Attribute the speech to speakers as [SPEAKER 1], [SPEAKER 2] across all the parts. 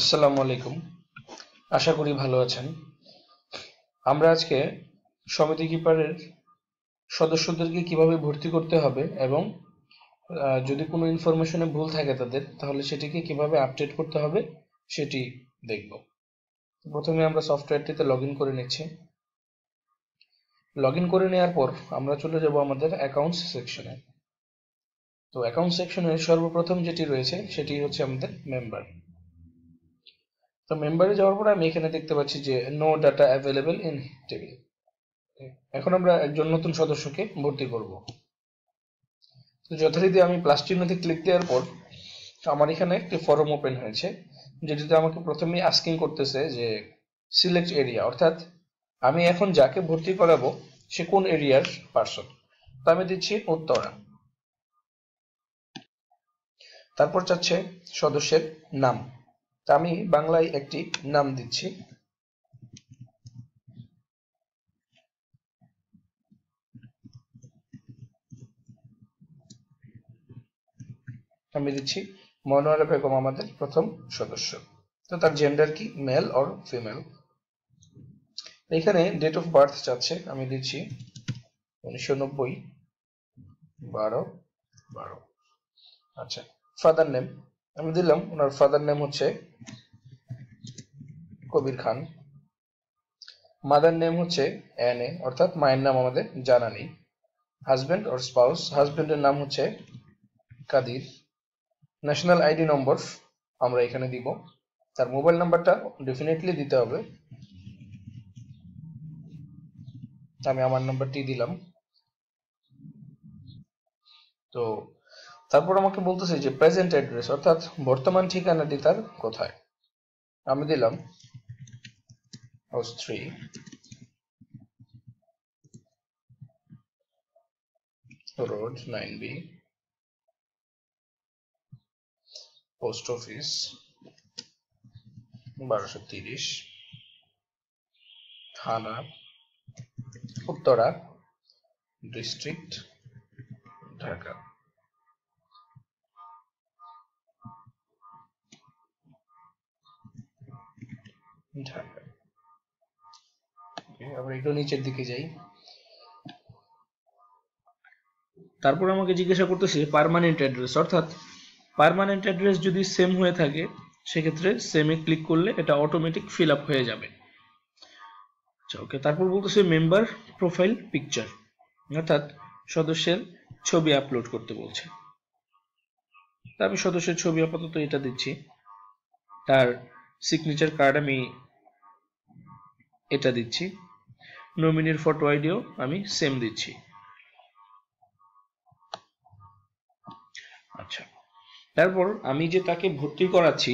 [SPEAKER 1] আসসালামু আলাইকুম আশা করি ভালো আছেন আমরা আজকে সমিতি কিপারের সদস্যদেরকে কিভাবে ভর্তি করতে হবে এবং যদি কোনো ইনফরমেশনে ভুল থাকে তাদের তাহলে সেটিকে কিভাবে আপডেট করতে হবে সেটি দেখব প্রথমে আমরা সফটওয়্যারটিতে লগ করে নিচ্ছি লগ করে নেওয়ার পর আমরা চলে যাব আমাদের অ্যাকাউন্টস সেকশনে তো অ্যাকাউন্ট সেকশনে সর্বপ্রথম যেটি রয়েছে সেটি হচ্ছে আমাদের মেম্বার তো মেম্বারে যাওয়ার পরে আমি এখানে দেখতে পাচ্ছি যে no data available in table এখন আমরা একজন নতুন সদস্যকে ভর্তি করব তো যথারীতি আমি প্লাস চিহ্নতে ক্লিক দেওয়ার পর আমার এখানে একটি ফরম ওপেন হয়েছে যেটিতে আমাকে প্রথমেই আস্কিং করতেছে যে সিলেক্ট এরিয়া অর্থাৎ আমি এখন যাকে ভর্তি করাবো সে কোন এরিয়ার পার্সন তো আমি দিচ্ছি উত্তরা
[SPEAKER 2] তারপর চাচ্ছে সদস্যের নাম আমি বাংলায় একটি নাম দিচ্ছি আমি দিচ্ছি মনোয়ারা বেগম আমাদের প্রথম সদস্য তো তার জেন্ডার কি মেল অর ফিমেল এখানে ডেট অফ বার্থ চাচ্ছে আমি দিচ্ছি উনিশশো নব্বই বারো বারো আচ্ছা ফাদার নেম আমি দিলাম ওনার ফাদার নেম হচ্ছে কবির খান মাদার নেম হচ্ছে এন এ অর্থাৎ মায়ের নাম আমাদের জানা নেই হাজব্যান্ড অর স্পাউস হাজব্যান্ডের নাম হচ্ছে কাদির ন্যাশনাল আইডি নম্বর আমরা এখানে দিব তার মোবাইল নাম্বারটা ডেফিনেটলি দিতে হবে আমি আমার নাম্বারটি দিলাম তো তারপর আমাকে বলতেছে যে প্রেজেন্ট অ্যাড্রেস অর্থাৎ বর্তমান ঠিকানাটি তার কোথায় আমি দিলাম house three road nine B post office বারোশো তিরিশ থানা উত্তরা ডিস্ট্রিক্ট ঢাকা
[SPEAKER 1] থাকবে একটু নিচের দিকে যাই তারপর আমাকে জিজ্ঞাসা করতেছে পারমানেন্ট অ্যাড্রেস অর্থাৎ অ্যাড্রেস যদি সেম হয়ে থাকে সেক্ষেত্রে সেমে ক্লিক করলে এটা অটোমেটিক ফিল আপ হয়ে যাবে আচ্ছা ওকে তারপর বলতেছে মেম্বার প্রোফাইল পিকচার অর্থাৎ সদস্যের ছবি আপলোড করতে বলছে তা আমি সদস্যের ছবি আপাতত এটা দিচ্ছি তার সিগনেচার কার্ড আমি এটা দিচ্ছি নমিনির ফটো আইডিও আমি সেম দিচ্ছি আচ্ছা তারপর আমি যে তাকে ভর্তি করাচ্ছি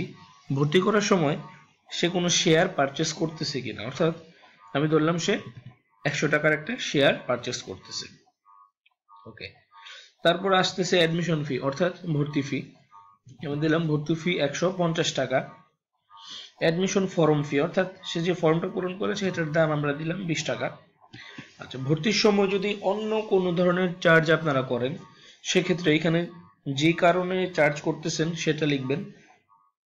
[SPEAKER 1] ভর্তি করার সময় সে কোনো শেয়ার পারচেস করতেছে কিনা অর্থাৎ আমি ধরলাম সে একশো টাকার একটা শেয়ার পারচেস করতেছে ওকে তারপর আসতেছে অ্যাডমিশন ফি অর্থাৎ ভর্তি ফি আমি দিলাম ভর্তি ফি একশো টাকা অ্যাডমিশন ফর্ম ফি অর্থাৎ সে যে ফর্মটা পূরণ করেছে এটার দাম আমরা দিলাম বিশ টাকা আচ্ছা ভর্তির সময় যদি অন্য কোনো ধরনের চার্জ আপনারা করেন সেক্ষেত্রে এখানে যে কারণে চার্জ করতেছেন সেটা লিখবেন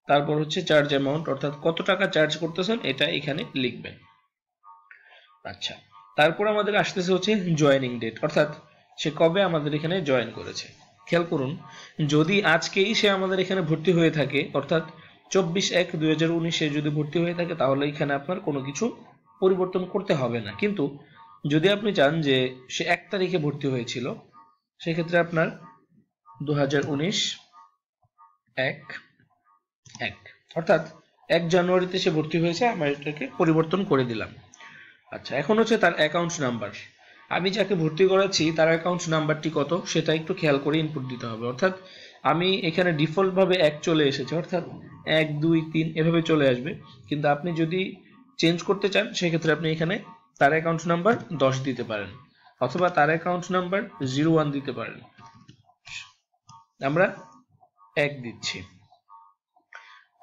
[SPEAKER 1] তারপর হচ্ছে চার্জ অ্যামাউন্ট অর্থাৎ কত টাকা চার্জ করতেছেন এটা এখানে লিখবেন আচ্ছা তারপর আমাদের আসতেছে হচ্ছে জয়েনিং ডেট অর্থাৎ সে কবে আমাদের এখানে জয়েন করেছে খেয়াল করুন যদি আজকেই সে আমাদের এখানে ভর্তি হয়ে থাকে অর্থাৎ চব্বিশ এক দুই হাজার উনিশে যদি ভর্তি হয়ে থাকে তাহলে এখানে আপনার কোনো কিছু পরিবর্তন করতে হবে না কিন্তু যদি আপনি চান যে সে এক তারিখে ভর্তি হয়েছিল সেক্ষেত্রে আপনার দু হাজার উনিশ এক এক অর্থাৎ এক জানুয়ারিতে সে ভর্তি হয়েছে আমার এটাকে পরিবর্তন করে দিলাম আচ্ছা এখন হচ্ছে তার অ্যাকাউন্ট নাম্বার আমি যাকে ভর্তি করাচ্ছি তার অ্যাকাউন্ট নাম্বারটি কত সেটা একটু খেয়াল করে ইনপুট দিতে হবে অর্থাৎ আমি এখানে ডিফল্টভাবে এক চলে এসেছে অর্থাৎ এক দুই তিন এভাবে চলে আসবে কিন্তু আপনি যদি চেঞ্জ করতে চান সেক্ষেত্রে আপনি এখানে তার অ্যাকাউন্ট নাম্বার দশ দিতে পারেন অথবা তার অ্যাকাউন্ট নাম্বার জিরো ওয়ান দিতে পারেন আমরা এক দিচ্ছি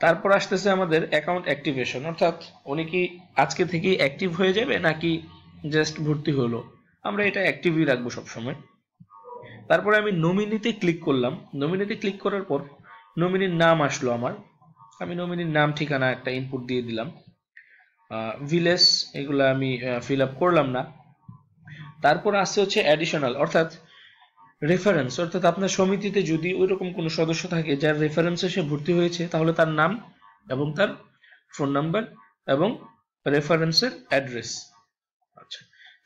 [SPEAKER 1] তারপর আসতেছে আমাদের অ্যাকাউন্ট অ্যাক্টিভেশন অর্থাৎ উনি কি আজকে থেকেই অ্যাক্টিভ হয়ে যাবে নাকি জাস্ট ভর্তি হলো আমরা এটা অ্যাক্টিভই রাখবো সবসময় তারপরে আমি নমিনিতে ক্লিক করলাম নমিনিতে ক্লিক করার পর নমিনির নাম আসলো আমার আমি নমিনির নাম ঠিকানা একটা ইনপুট দিয়ে দিলাম ভিলেজ এগুলো আমি ফিল আপ করলাম না তারপর আসছে হচ্ছে অ্যাডিশনাল অর্থাৎ রেফারেন্স অর্থাৎ আপনার সমিতিতে যদি ওই রকম কোনো সদস্য থাকে যার রেফারেন্সে সে ভর্তি হয়েছে তাহলে তার নাম এবং তার ফোন নাম্বার এবং রেফারেন্সের অ্যাড্রেস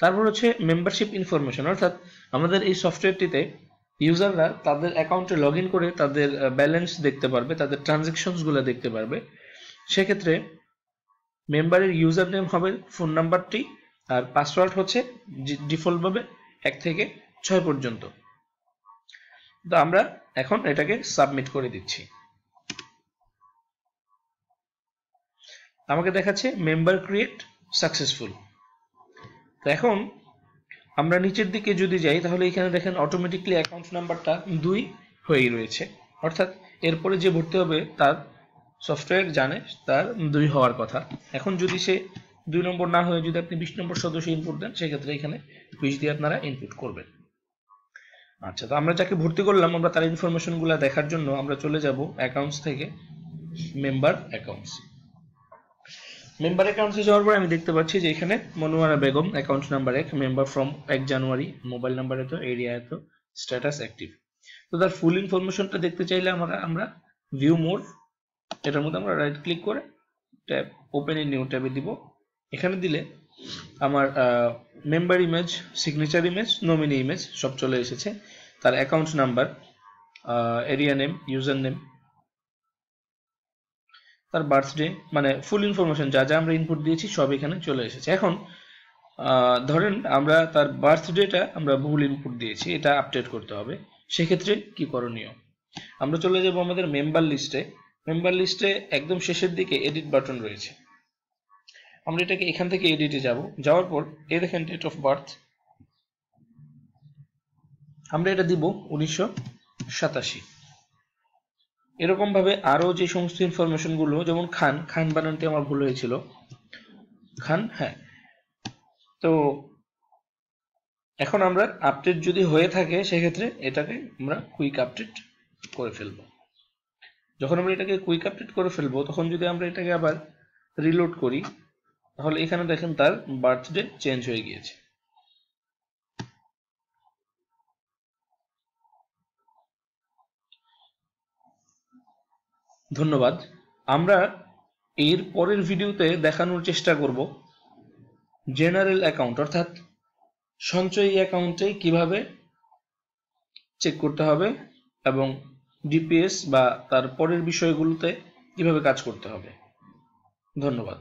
[SPEAKER 1] তারপর হচ্ছে মেম্বারশিপ ইনফরমেশন অর্থাৎ আমাদের এই সফটওয়্যারটিতে ইউজাররা তাদের অ্যাকাউন্টে লগ করে তাদের ব্যালেন্স দেখতে পারবে তাদের ট্রানজ্যাকশনসগুলো দেখতে পারবে সেক্ষেত্রে মেম্বারের ইউজার নেম হবে ফোন নাম্বারটি আর পাসওয়ার্ড হচ্ছে ডিফল্টভাবে এক থেকে ছয় পর্যন্ত তো আমরা এখন এটাকে সাবমিট করে দিচ্ছি আমাকে দেখাচ্ছে মেম্বার ক্রিয়েট সাকসেসফুল তো এখন আমরা নিচের দিকে যদি যাই তাহলে এখানে দেখেন অটোমেটিকলি অ্যাকাউন্ট নাম্বারটা দুই হয়েই রয়েছে অর্থাৎ এরপরে যে ভর্তি হবে তার সফটওয়্যার জানে তার দুই হওয়ার কথা এখন যদি সে দুই নম্বর না হয়ে যদি আপনি বিশ নম্বর সদস্য ইনপুট দেন সেক্ষেত্রে এখানে বিশ দিয়ে আপনারা ইনপুট করবেন আচ্ছা তো আমরা যাকে ভর্তি করলাম আমরা তার ইনফরমেশনগুলো দেখার জন্য আমরা চলে যাব অ্যাকাউন্টস থেকে মেম্বার অ্যাকাউন্টস মেম্বার অ্যাকাউন্টসে যাওয়ার পর আমি দেখতে পাচ্ছি যে এখানে মনোয়ারা বেগম অ্যাকাউন্ট নাম্বার এক মেম্বার ফ্রম এক জানুয়ারি মোবাইল নাম্বার এত এরিয়া এত স্ট্যাটাস অ্যাক্টিভ তো তার ফুল ইনফরমেশনটা দেখতে চাইলে আমরা আমরা ভিউ মোর এটার মধ্যে আমরা রাইট ক্লিক করে ট্যাব ওপেন ইন নিউ ট্যাবে দিব এখানে দিলে আমার member image signature image nominee image সব চলে এসেছে তার account number area name user name তার বার্থডে মানে ফুল ইনফরমেশন যা যা আমরা ইনপুট দিয়েছি সব এখানে চলে এসেছে এখন ধরেন আমরা তার বার্থডেটা আমরা ভুল ইনপুট দিয়েছি এটা আপডেট করতে হবে সেক্ষেত্রে কি করণীয় আমরা চলে যাব আমাদের মেম্বার লিস্টে মেম্বার লিস্টে একদম শেষের দিকে এডিট বাটন রয়েছে আমরা এটাকে এখান থেকে এডিটে যাব যাওয়ার পর এ দেখেন ডেট অফ বার্থ আমরা এটা দিব উনিশশো সাতাশি এরকমভাবে আরও যে সমস্ত ইনফরমেশনগুলো যেমন খান খান বানানটি আমার ভুল হয়েছিল খান হ্যাঁ তো এখন আমরা আপডেট যদি হয়ে থাকে সেক্ষেত্রে এটাকে আমরা কুইক আপডেট করে ফেলব যখন আমরা এটাকে কুইক আপডেট করে ফেলবো তখন যদি আমরা এটাকে আবার রিলোড করি তাহলে এখানে দেখেন তার বার্থডে চেঞ্জ হয়ে গিয়েছে ধন্যবাদ আমরা এর পরের ভিডিওতে দেখানোর চেষ্টা করব জেনারেল অ্যাকাউন্ট অর্থাৎ সঞ্চয়ী অ্যাকাউন্টে কিভাবে চেক করতে হবে এবং ডিপিএস বা তার পরের বিষয়গুলোতে কিভাবে কাজ করতে হবে ধন্যবাদ